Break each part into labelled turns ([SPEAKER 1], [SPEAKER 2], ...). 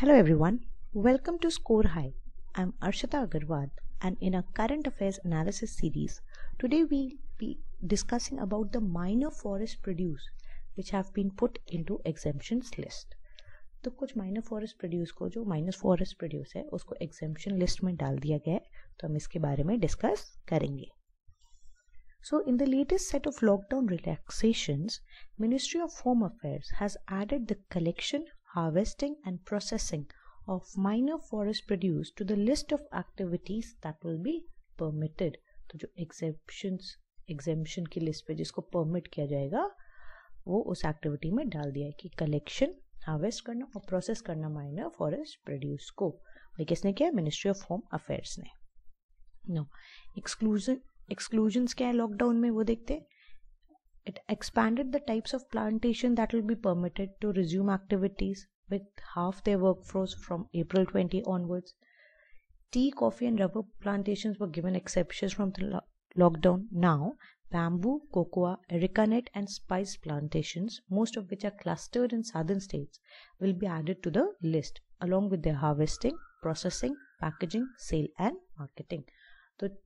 [SPEAKER 1] Hello everyone. Welcome to Score High. I'm Arshita Agarwal and in our current affairs analysis series, today we'll be discussing about the minor forest produce which have been put into exemptions list. तो कुछ minor forest produce को जो minus forest produce है उसको एग्जेम्पन list में डाल दिया गया है तो हम इसके बारे में डिस्कस करेंगे So, in the latest set of lockdown relaxations, Ministry of Home Affairs has added the collection, harvesting and processing of minor forest produce to the list of activities that will be permitted तो जो एग्जेप्शंस exemption की list पे जिसको permit किया जाएगा वो उस activity में डाल दिया है कि कलेक्शन हार्वेस्ट करना और प्रोसेस करना माइनर फॉरेस्ट प्रोड्यूस को भाई किसने किया मिनिस्ट्री ऑफ होम अफेयर्स ने नो एक्सक्लूजन एक्सक्लूजन्स क्या है लॉकडाउन में वो देखते हैं It expanded the types of plantation that will be permitted to resume activities with half their workforce from April 20 onwards. Tea, coffee, and rubber plantations were given exceptions from the lo- lockdown. Now, bamboo, cocoa, erica nut, and spice plantations, most of which are clustered in southern states, will be added to the list along with their harvesting, processing, packaging, sale, and marketing. The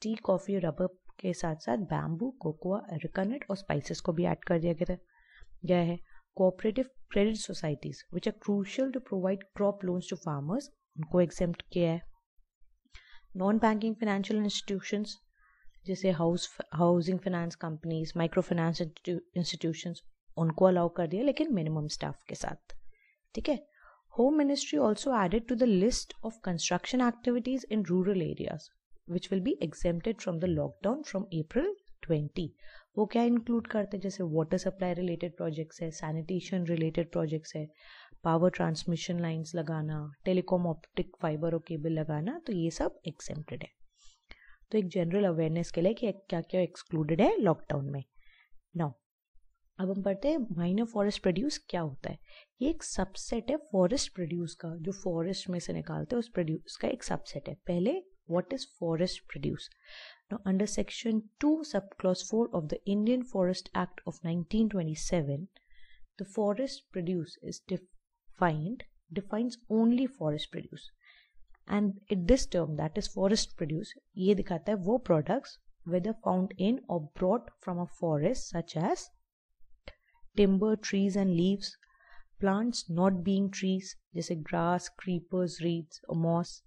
[SPEAKER 1] tea, coffee, rubber के साथ साथ bamboo cocoa रिकनट और spices को भी add कर दिया गया गया है cooperative credit societies which are crucial to provide crop loans to farmers उनको एग्जाम किया है नॉन बैंकिंग फाइनेंशियल इंस्टीट्यूशंस जैसे house housing finance companies micro finance institution उनको अलाउ कर दिया लेकिन मिनिमम स्टाफ के साथ ठीक है home ministry also added to the list of construction activities in rural areas which will be exempted from the lockdown from April twenty वो क्या इंक्लूड करते हैं जैसे वाटर सप्लाई रिलेटेड प्रोजेक्ट्स है सैनिटेशन रिलेटेड प्रोजेक्ट्स है power transmission lines लगाना telecom optic fibre और cable लगाना तो ये सब एक्सेम्प्टेड है तो एक जनरल अवेयरनेस के लिए कि क्या क्या एक्सक्लूडेड है लॉकडाउन में नाउ अब हम पढ़ते हैं माइनर फॉरेस्ट प्रोड्यूस क्या होता है ये एक सबसेट है फॉरेस्ट प्रोड्यूस का जो फॉरेस्ट में से निकालते हैं उस प्रोड्यूस का एक सबसेट है पहले What does forest produce now under section 2 subclause 4 of the indian forest act of 1927 the forest produce is defined defines only forest produce and it, this term that is forest produce ये दिखाता है वो products whether found in or brought from a forest such as timber trees and leaves plants not being trees जैसे grass creepers reeds or moss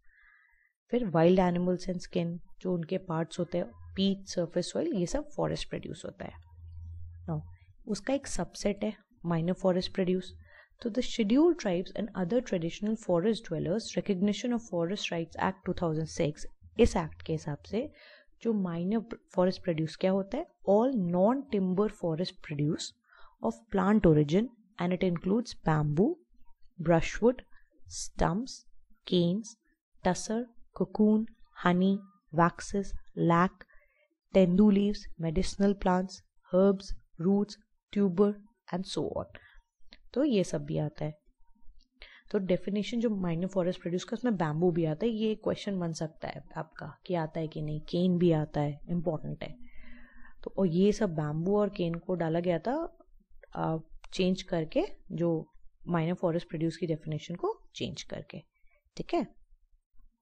[SPEAKER 1] फिर wild animals and skin जो उनके parts होते हैं पीट सरफेस ऑयल ये सब forest produce होता है नो उसका एक सबसेट है माइनर फॉरेस्ट प्रोड्यूस तो the schedule tribes and other traditional forest dwellers recognition of forest rights act 2006 इस एक्ट के हिसाब से जो माइनर फॉरेस्ट प्रोड्यूस क्या होता है all non timber forest produce of plant origin and it includes bamboo brushwood stumps canes tussar cocoon, honey, waxes, lac, tendu leaves, medicinal plants, herbs, roots, tuber and so on तो ये सब भी आता है तो डेफिनेशन जो minor forest produce का उसमें बैम्बू भी आता है ये क्वेश्चन बन सकता है आपका कि आता है कि नहीं केन भी आता है इम्पोर्टेंट है तो और ये सब बैम्बू और केन को डाला गया था चेंज करके जो माइनर फॉरेस्ट प्रोड्यूस की डेफिनेशन को चेंज करके ठीक है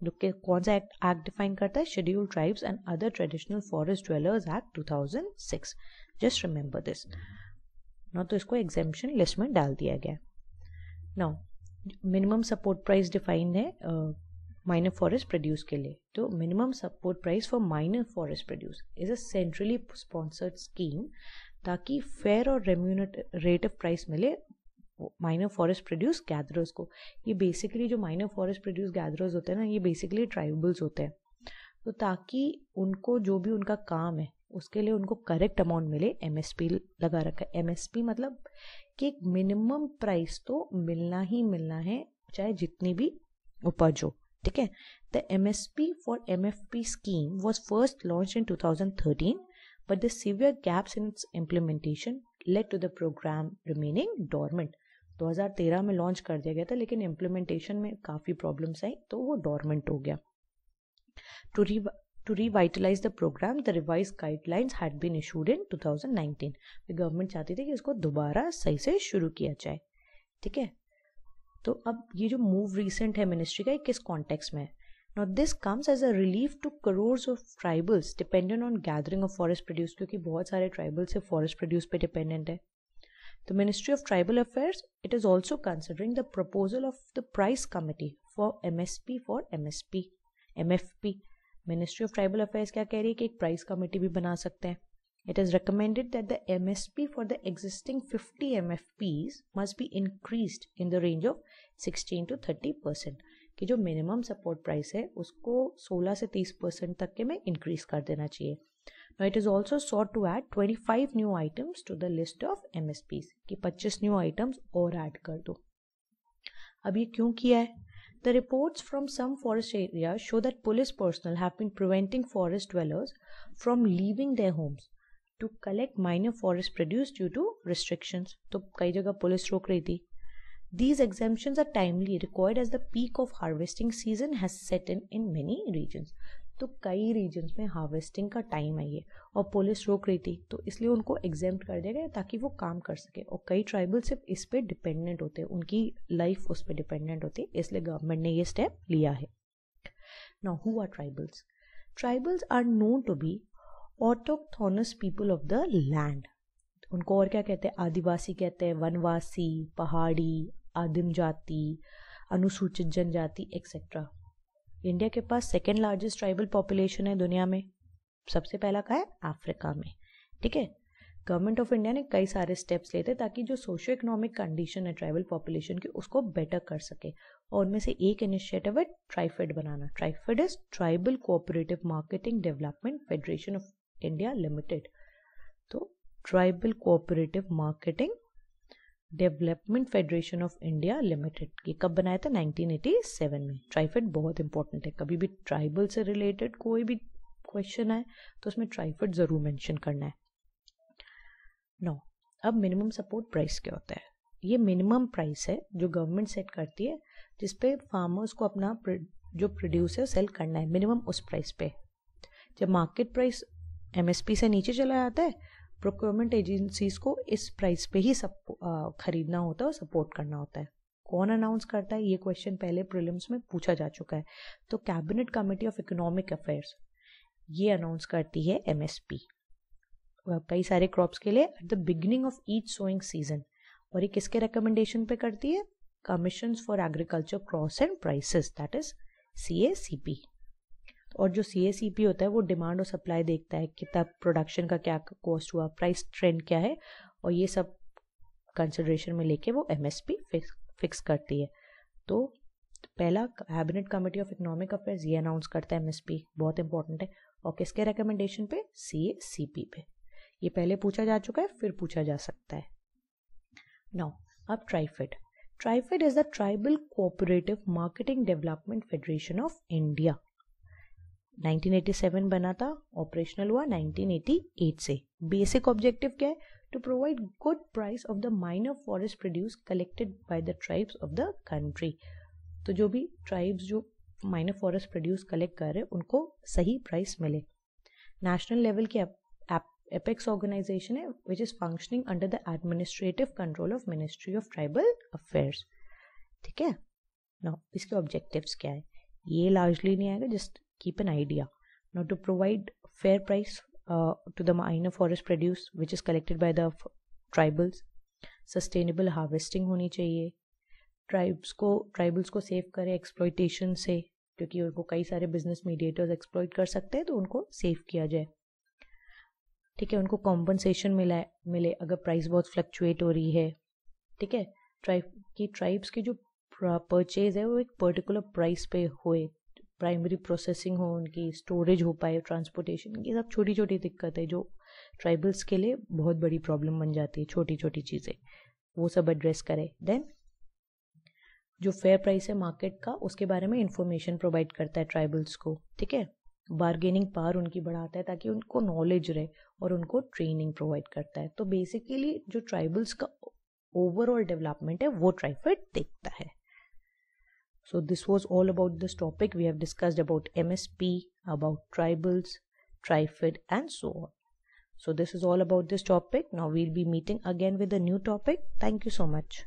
[SPEAKER 1] कौन सा एक्ट एक्ट डिफाइन करता है schedule tribes and other traditional forest dwellers act 2006 just remember this ना तो इसको एग्जेम्पन लिस्ट में डाल दिया गया ना मिनिमम सपोर्ट प्राइस डिफाइन है माइनर फॉरेस्ट प्रोड्यूस के लिए तो minimum support price for minor forest produce is a centrally sponsored scheme ताकि फेयर और ऑफ प्राइस मिले माइनर फॉरेस्ट प्रोड्यूस गैदरर्स को ये बेसिकली जो माइनर फॉरेस्ट प्रोड्यूस गैदरर्स होते हैं ना ये बेसिकली ट्राइबल्स होते हैं तो ताकि उनको जो भी उनका काम है उसके लिए उनको करेक्ट अमाउंट मिले एमएसपी लगा रखा है एमएसपी मतलब कि एक मिनिमम प्राइस तो मिलना ही मिलना है चाहे जितनी भी उपज हो ठीक है the MSP for MFP scheme was first launched in 2013 but the severe gaps in its implementation led to the programme remaining dormant 2013 में लॉन्च कर दिया गया था लेकिन इम्प्लीमेंटेशन में काफ़ी प्रॉब्लम्स आई तो वो डॉर्मेंट हो गया to re to revitalize the programme the revised guidelines had been issued in 2019. Government चाहती थी कि इसको दोबारा सही से शुरू किया जाए ठीक है तो अब ये जो मूव रिसेंट है मिनिस्ट्री का ये किस कॉन्टेक्स्ट में है not this comes as a relief to crores of tribals dependent on gathering of forest produce क्योंकि बहुत सारे ट्राइबल्स से फॉरेस्ट प्रोड्यूस पे डिपेंडेंट है The Ministry of Tribal Affairs, it is also considering the proposal of the price committee for MSP for MSP, MFP. Ministry of Tribal Affairs क्या कह रही है कि एक price committee भी बना सकते हैं It is recommended that the MSP for the existing 50 MFPs must be increased in the range of 16 to 30 percent कि जो मिनिमम सपोर्ट प्राइस है उसको 16 से 30 परसेंट तक के में इंक्रीज कर देना चाहिए Now it is also sought to add 25 new items to the list of MSPs कि 25 new items और add कर दो अब ये क्यों किया है The reports from some forest areas show that police personnel have been preventing forest dwellers from leaving their homes to collect minor forest produce due to restrictions. तो कई जगह पुलिस रोक रही थी These exemptions are timely required as the peak of harvesting season has set in in many regions. तो कई regions में harvesting का टाइम है ये और पुलिस रोक रही थी तो इसलिए उनको एग्जाम कर दिया गया ताकि वो काम कर सके और कई ट्राइबल सिर्फ इस पर डिपेंडेंट होते हैं उनकी लाइफ उस पर डिपेंडेंट होती है इसलिए गवर्नमेंट ने ये स्टेप लिया है now who are tribals tribals are known to be autochthonous people of the land उनको और क्या कहते हैं आदिवासी कहते हैं वनवासी पहाड़ी आदिम जाति अनुसूचित जनजाति एक्सेट्रा इंडिया के पास सेकेंड लार्जेस्ट ट्राइबल पॉपुलेशन है दुनिया में सबसे पहला कहा है अफ्रीका में ठीक है गवर्नमेंट ऑफ इंडिया ने कई सारे स्टेप्स लेते ताकि जो सोशो इकोनॉमिक कंडीशन है ट्राइबल पॉपुलेशन की उसको बेटर कर सके और उनमें से एक इनिशिएटिव है ट्राइफेड बनाना TRIFED is tribal cooperative marketing development federation of India limited तो tribal cooperative marketing development federation of India limited ये कब बनाया था 1987 में ट्राइफेड बहुत इंपॉर्टेंट है कभी भी ट्राइबल से रिलेटेड कोई भी क्वेश्चन आए तो उसमें ट्राइफेड ज़रूर मेंशन करना है नो अब मिनिमम सपोर्ट प्राइस क्या होता है ये मिनिमम प्राइस है जो गवर्नमेंट सेट करती है जिसपे फार्मर्स को अपना जो प्रोड्यूस है सेल करना है मिनिमम उस प्राइस पे जब मार्केट प्राइस एमएसपी से नीचे चला जाता है प्रोक्योरमेंट एजेंसीज को इस प्राइस पे ही सब खरीदना होता है और सपोर्ट करना होता है कौन अनाउंस करता है ये क्वेश्चन पहले प्रिलिम्स में पूछा जा चुका है तो cabinet committee of economic affairs ये अनाउंस करती है एमएसपी कई सारे क्रॉप्स के लिए at the beginning of each sowing season और ये किसके रिकमेंडेशन पे करती है commission for agriculture costs and prices that is C A C P और जो सी एस पी होता है वो डिमांड और सप्लाई देखता है कितना प्रोडक्शन का क्या कॉस्ट हुआ प्राइस ट्रेंड क्या है और ये सब कंसिड्रेशन में लेके वो एम एस पी फिक्स करती है तो पहला cabinet committee of economic affairs ये अनाउंस करता है एमएसपी बहुत इंपॉर्टेंट है और किसके रिकमेंडेशन पे सी ए सी पी पे ये पहले पूछा जा चुका है फिर पूछा जा सकता है नाउ अब TRIFED TRIFED is the tribal cooperative marketing development federation of India 1987 बना था ऑपरेशनल हुआ 1988 से बेसिक ऑब्जेक्टिव क्या है to provide good price of the minor forest produce collected by the tribes of the country तो जो भी ट्राइब्स जो माइनर फॉरेस्ट प्रोड्यूस कलेक्ट कर रहे हैं उनको सही प्राइस मिले नेशनल लेवल के एपेक्स ऑर्गेनाइजेशन है which is functioning under the administrative control of ministry of tribal affairs ठीक है ना इसके ऑब्जेक्टिव्स क्या है ये लार्जली नहीं आएगा just keep an idea. Now, to provide fair price uh, to the minor forest produce which is collected by the tribals sustainable harvesting होनी चाहिए ट्राइब्स को ट्राइबल्स को सेव करें एक्सप्लॉयटेशन से क्योंकि उनको कई सारे बिजनेस मीडिएटर्स एक्सप्लॉयट कर सकते हैं तो उनको सेव किया जाए ठीक है उनको कॉम्पनसेशन मिला मिले अगर प्राइस बहुत फ्लक्चुएट हो रही है ठीक है ट्राइब की ट्राइब्स की जो परचेज है वो एक पर्टिकुलर प्राइस पे होए प्राइमरी प्रोसेसिंग हो उनकी स्टोरेज हो पाए ट्रांसपोर्टेशन ये सब छोटी छोटी दिक्कत है जो ट्राइबल्स के लिए बहुत बड़ी प्रॉब्लम बन जाती है छोटी छोटी चीज़ें वो सब एड्रेस करें देन जो फेयर प्राइस है मार्केट का उसके बारे में इंफॉर्मेशन प्रोवाइड करता है ट्राइबल्स को ठीक है बार्गेनिंग पावर उनकी बढ़ाता है ताकि उनको नॉलेज रहे और उनको ट्रेनिंग प्रोवाइड करता है तो बेसिकली जो ट्राइबल्स का ओवरऑल डेवलपमेंट है वो ट्राइफेड देखता है So this was all about this topic. We have discussed about MSP, about tribals, trifid and so on. So this is all about this topic. Now we'll be meeting again with a new topic. Thank you so much.